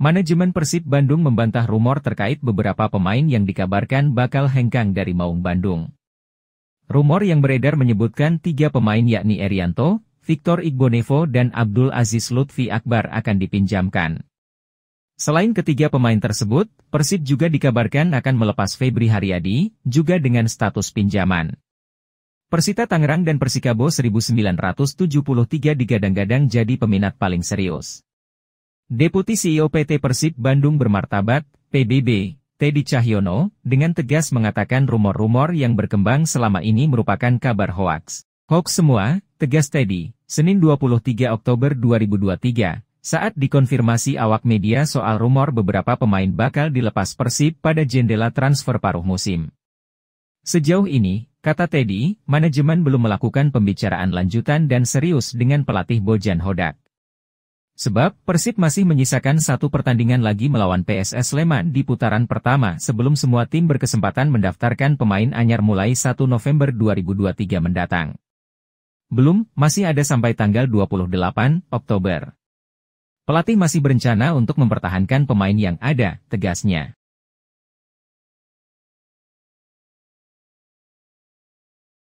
Manajemen Persib Bandung membantah rumor terkait beberapa pemain yang dikabarkan bakal hengkang dari Maung Bandung. Rumor yang beredar menyebutkan tiga pemain yakni Erianto, Victor Igbonevo dan Abdul Aziz Lutfi Akbar akan dipinjamkan. Selain ketiga pemain tersebut, Persib juga dikabarkan akan melepas Febri Haryadi, juga dengan status pinjaman. Persita Tangerang dan Persikabo 1973 digadang-gadang jadi peminat paling serius. Deputi CEO PT Persib Bandung Bermartabat, PBB, Teddy Cahyono, dengan tegas mengatakan rumor-rumor yang berkembang selama ini merupakan kabar hoaks. Hoaks semua, tegas Teddy, Senin 23 Oktober 2023, saat dikonfirmasi awak media soal rumor beberapa pemain bakal dilepas Persib pada jendela transfer paruh musim. Sejauh ini, kata Teddy, manajemen belum melakukan pembicaraan lanjutan dan serius dengan pelatih Bojan Hodak. Sebab Persib masih menyisakan satu pertandingan lagi melawan PSS Sleman di putaran pertama sebelum semua tim berkesempatan mendaftarkan pemain anyar mulai 1 November 2023 mendatang. Belum, masih ada sampai tanggal 28 Oktober. Pelatih masih berencana untuk mempertahankan pemain yang ada, tegasnya.